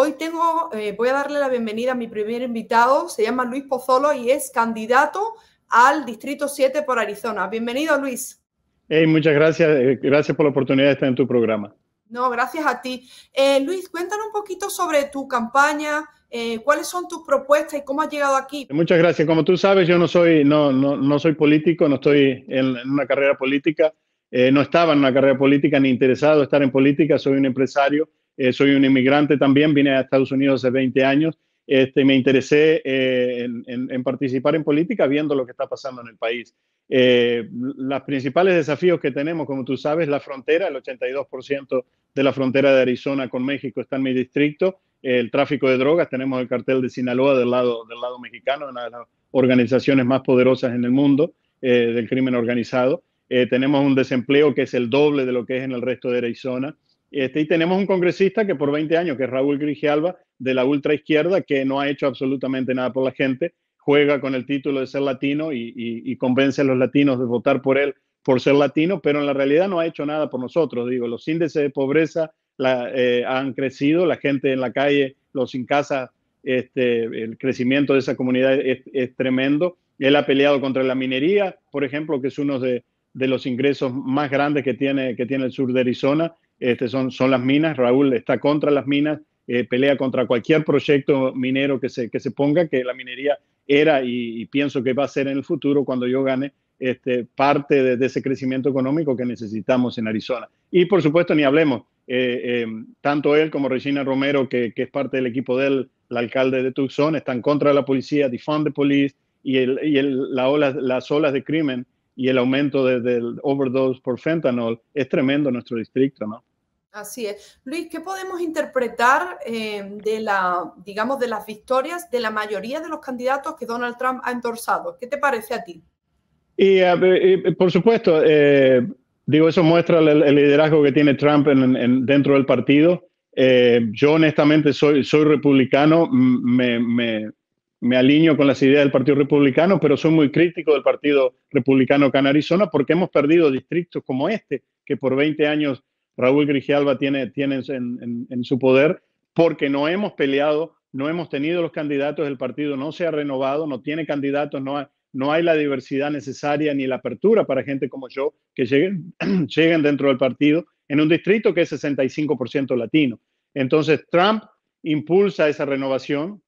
Hoy tengo, eh, voy a darle la bienvenida a mi primer invitado, se llama Luis Pozolo y es candidato al Distrito 7 por Arizona. Bienvenido, Luis. muchas gracias, eh, gracias por la oportunidad de estar en tu programa. No, gracias a ti. Eh, Luis, cuéntanos un poquito sobre tu campaña, cuáles son tus propuestas y cómo has llegado aquí. Muchas gracias. Como tú sabes, yo no soy, no, no, no soy político, no estoy en, en una carrera política, no estaba en una carrera política ni interesado en estar en política, soy un empresario eh, soy un inmigrante también, vine a Estados Unidos hace 20 años. Este, me interesé eh, en, participar en política viendo lo que está pasando en el país. Eh, los principales desafíos que tenemos, como tú sabes, la frontera, el 82% de la frontera de Arizona con México está en mi distrito, el tráfico de drogas, tenemos el cartel de Sinaloa del lado, del lado mexicano, una de las organizaciones más poderosas en el mundo del crimen organizado, tenemos un desempleo que es el doble de lo que es en el resto de Arizona, este, y tenemos un congresista que por 20 años, que es Raúl Grigialba, de la ultraizquierda, que no ha hecho absolutamente nada por la gente, juega con el título de ser latino y, convence a los latinos de votar por él por ser latino, pero en la realidad no ha hecho nada por nosotros. Digo, los índices de pobreza eh, han crecido, la gente en la calle, los sin casa, este, el crecimiento de esa comunidad es, tremendo. Él ha peleado contra la minería, por ejemplo, que es uno de, de los ingresos más grandes que tiene, que tiene el sur de Arizona este, son, son las minas, Raúl está contra las minas, eh, pelea contra cualquier proyecto minero que se, que se ponga, que la minería era y, pienso que va a ser en el futuro cuando yo gane este, parte de, ese crecimiento económico que necesitamos en Arizona. Y por supuesto, ni hablemos, eh, eh, tanto él como Regina Romero, que, que, es parte del equipo del alcalde de Tucson, están contra la policía, defund the police y, el, y el, la ola, las olas de crimen y el aumento del overdose por fentanol es tremendo en nuestro distrito, ¿no? Así es. Luis, ¿qué podemos interpretar eh, de la, digamos, de las victorias de la mayoría de los candidatos que Donald Trump ha endorsado? ¿Qué te parece a ti? Y, eh, eh, por supuesto, digo, eso muestra el, liderazgo que tiene Trump dentro del partido. yo honestamente soy, soy republicano, me, me, me, alineo con las ideas del Partido Republicano, pero soy muy crítico del Partido Republicano acá Arizona porque hemos perdido distritos como este, que por 20 años Raúl Grigialba tiene, en, su poder, porque no hemos peleado, no hemos tenido los candidatos, el partido no se ha renovado, no tiene candidatos, no hay, no hay la diversidad necesaria ni la apertura para gente como yo que lleguen, lleguen dentro del partido en un distrito que es 65% latino. Entonces, Trump impulsa esa renovación.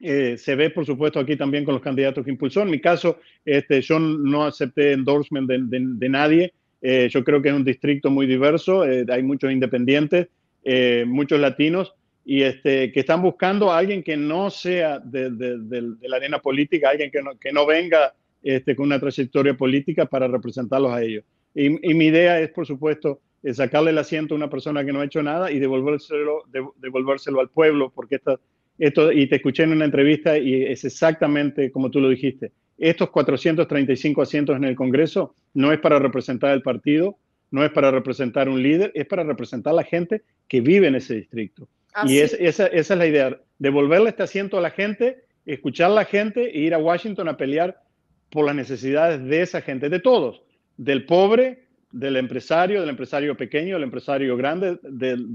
Eh, se ve, por supuesto, aquí también con los candidatos que impulsó. En mi caso, este, yo no acepté endorsement de, de nadie. Eh, yo creo que es un distrito muy diverso, eh, hay muchos independientes, eh, muchos latinos, y este, que están buscando a alguien que no sea de, de, la arena política, alguien que no, que no venga este, con una trayectoria política para representarlos a ellos. Y, mi idea es, por supuesto, sacarle el asiento a una persona que no ha hecho nada y devolvérselo, devolvérselo al pueblo, porque esta, esto, y te escuché en una entrevista y es exactamente como tú lo dijiste estos 435 asientos en el Congreso no es para representar al partido, no es para representar un líder, es para representar a la gente que vive en ese distrito. y esa, es la idea, devolverle este asiento a la gente, escuchar a la gente e ir a Washington a pelear por las necesidades de esa gente, de todos, del pobre, del empresario, del empresario pequeño, del empresario grande, del,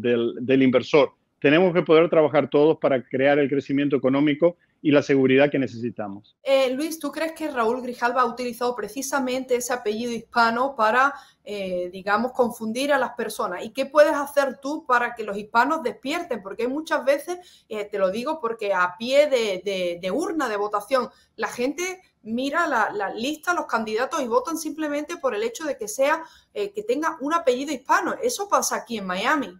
del inversor. Tenemos que poder trabajar todos para crear el crecimiento económico y la seguridad que necesitamos. Eh, Luis, ¿tú crees que Raúl Grijalva ha utilizado precisamente ese apellido hispano para, eh, digamos, confundir a las personas? ¿Y qué puedes hacer tú para que los hispanos despierten? Porque muchas veces, eh, te lo digo porque a pie de, urna de votación, la gente mira la, la, lista, los candidatos y votan simplemente por el hecho de que sea, que tenga un apellido hispano. Eso pasa aquí en Miami.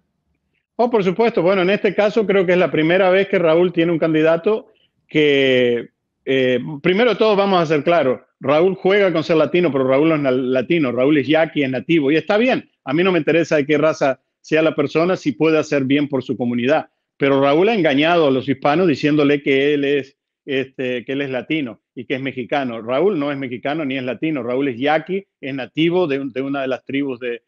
Oh, por supuesto. Bueno, en este caso creo que es la primera vez que Raúl tiene un candidato que eh, primero de todo vamos a ser claro Raúl juega con ser latino, pero Raúl no es latino, Raúl es yaqui, es nativo, y está bien, a mí no me interesa de qué raza sea la persona, si puede hacer bien por su comunidad, pero Raúl ha engañado a los hispanos diciéndole que él es, este, que él es latino y que es mexicano. Raúl no es mexicano ni es latino, Raúl es yaqui, es nativo de, una de las tribus de,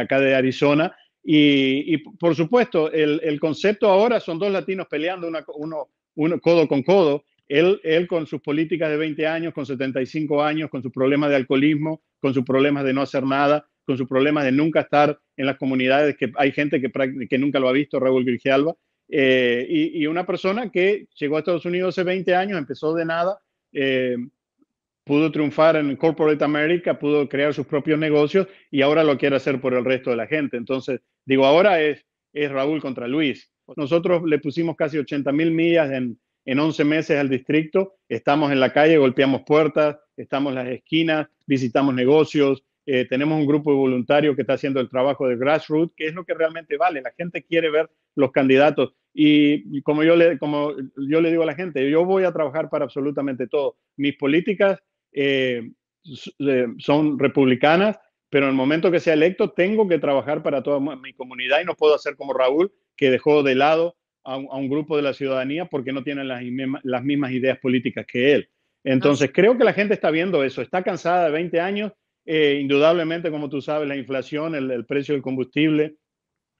acá de Arizona, y, por supuesto, el, concepto ahora son dos latinos peleando, uno uno, codo con codo. Él, él con sus políticas de 20 años, con 75 años, con sus problemas de alcoholismo, con sus problemas de no hacer nada, con sus problemas de nunca estar en las comunidades, que hay gente que, que nunca lo ha visto, Raúl Grigialba, eh, y, una persona que llegó a Estados Unidos hace 20 años, empezó de nada, eh, pudo triunfar en Corporate America, pudo crear sus propios negocios y ahora lo quiere hacer por el resto de la gente. Entonces, digo, ahora es, es Raúl contra Luis. Nosotros le pusimos casi 80 mil millas en, 11 meses al distrito. Estamos en la calle, golpeamos puertas, estamos en las esquinas, visitamos negocios, eh, tenemos un grupo de voluntarios que está haciendo el trabajo de grassroots, que es lo que realmente vale. La gente quiere ver los candidatos. Y, como, yo le, como yo le digo a la gente, yo voy a trabajar para absolutamente todo. Mis políticas eh, son republicanas, pero en el momento que sea electo tengo que trabajar para toda mi comunidad y no puedo hacer como Raúl, que dejó de lado a, un, grupo de la ciudadanía porque no tienen las, mismas ideas políticas que él. Entonces, creo que la gente está viendo eso, está cansada de 20 años, eh, indudablemente, como tú sabes, la inflación, el, el precio del combustible,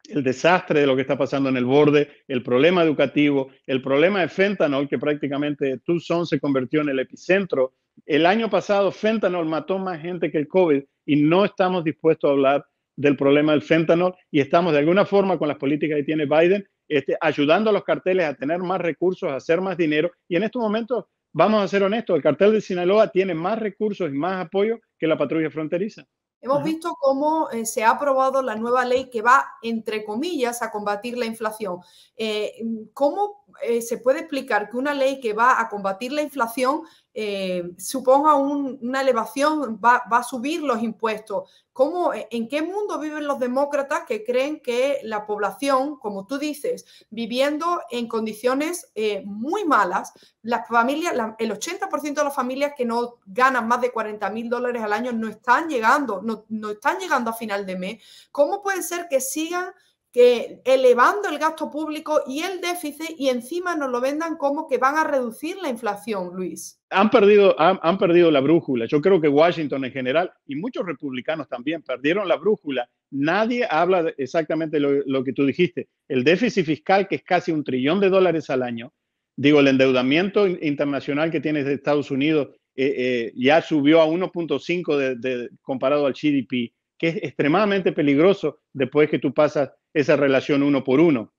el desastre de lo que está pasando en el borde, el problema educativo, el problema de fentanol, que prácticamente Tucson se convirtió en el epicentro. El año pasado, fentanol mató más gente que el COVID y no estamos dispuestos a hablar del problema del fentanol y estamos de alguna forma con las políticas que tiene Biden este, ayudando a los carteles a tener más recursos, a hacer más dinero. Y en estos momentos, vamos a ser honestos, el cartel de Sinaloa tiene más recursos y más apoyo que la patrulla fronteriza. Hemos visto cómo eh, se ha aprobado la nueva ley que va, entre comillas, a combatir la inflación. Eh, ¿Cómo eh, se puede explicar que una ley que va a combatir la inflación eh, suponga una elevación, va, a subir los impuestos. ¿Cómo, eh, ¿En qué mundo viven los demócratas que creen que la población, como tú dices, viviendo en condiciones eh, muy malas, las familias, el 80% de las familias que no ganan más de 40 mil dólares al año no están llegando, no, no están llegando a final de mes? ¿Cómo puede ser que sigan que elevando el gasto público y el déficit y encima nos lo vendan como que van a reducir la inflación, Luis. Han perdido, han, perdido la brújula. Yo creo que Washington en general y muchos republicanos también perdieron la brújula. Nadie habla exactamente lo, que tú dijiste. El déficit fiscal, que es casi un trillón de dólares al año, digo, el endeudamiento internacional que tiene Estados Unidos eh, eh, ya subió a 1.5 comparado al GDP que es extremadamente peligroso después que tú pasas esa relación uno por uno.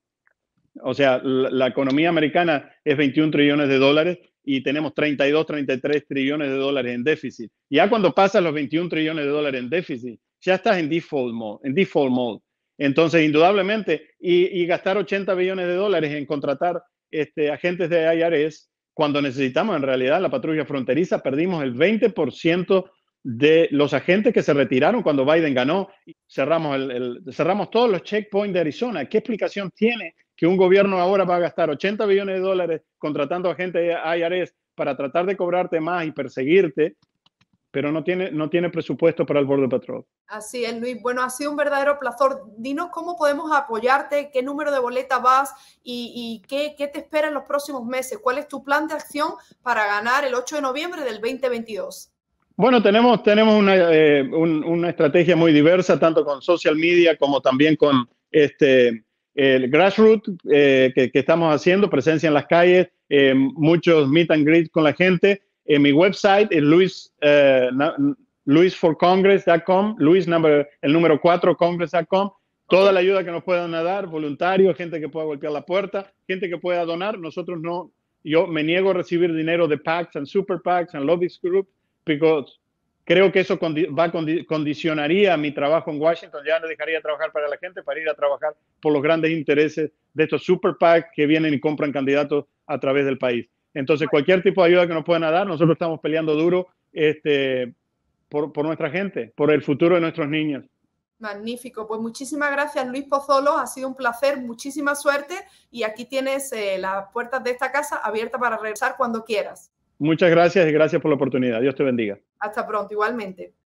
O sea, la, economía americana es 21 trillones de dólares y tenemos 32, 33 trillones de dólares en déficit. Ya cuando pasas los 21 trillones de dólares en déficit, ya estás en default mode, en default mode. Entonces, indudablemente, y, gastar 80 billones de dólares en contratar este, agentes de IRS, cuando necesitamos en realidad la patrulla fronteriza, perdimos el 20% de los agentes que se retiraron cuando Biden ganó. Cerramos, todos los checkpoints de Arizona. ¿Qué explicación tiene que un gobierno ahora va a gastar 80 billones de dólares contratando agentes de IRS para tratar de cobrarte más y perseguirte? pero no tiene, presupuesto para el Border Patrol. Así es, Luis. Bueno, ha sido un verdadero placer. Dinos cómo podemos apoyarte, qué número de boleta vas y, qué, qué, te espera en los próximos meses. ¿Cuál es tu plan de acción para ganar el 8 de noviembre del 2022? Bueno, tenemos, tenemos eh, una, estrategia muy diversa, tanto con social media como también con este, el grassroots eh, que, estamos haciendo, presencia en las calles, eh, muchos meet and greet con la gente. En mi website es Luis, luisforcongress.com, Luis number, el número 4, congress.com. Toda la ayuda que nos puedan dar, voluntarios, gente que pueda golpear la puerta, gente que pueda donar. Nosotros no, yo me niego a recibir dinero de PACs and Super PACs and Lobby Group creo que eso va, condicionaría mi trabajo en Washington, ya no dejaría trabajar para la gente, para ir a trabajar por los grandes intereses de estos super PAC que vienen y compran candidatos a través del país. Entonces, cualquier tipo de ayuda que nos puedan dar, nosotros estamos peleando duro este, por, por nuestra gente, por el futuro de nuestros niños. Magnífico, pues muchísimas gracias Luis Pozolo, ha sido un placer, muchísima suerte y aquí tienes eh, las puertas de esta casa abiertas para regresar cuando quieras. Muchas gracias y gracias por la oportunidad. Dios te bendiga. Hasta pronto, igualmente.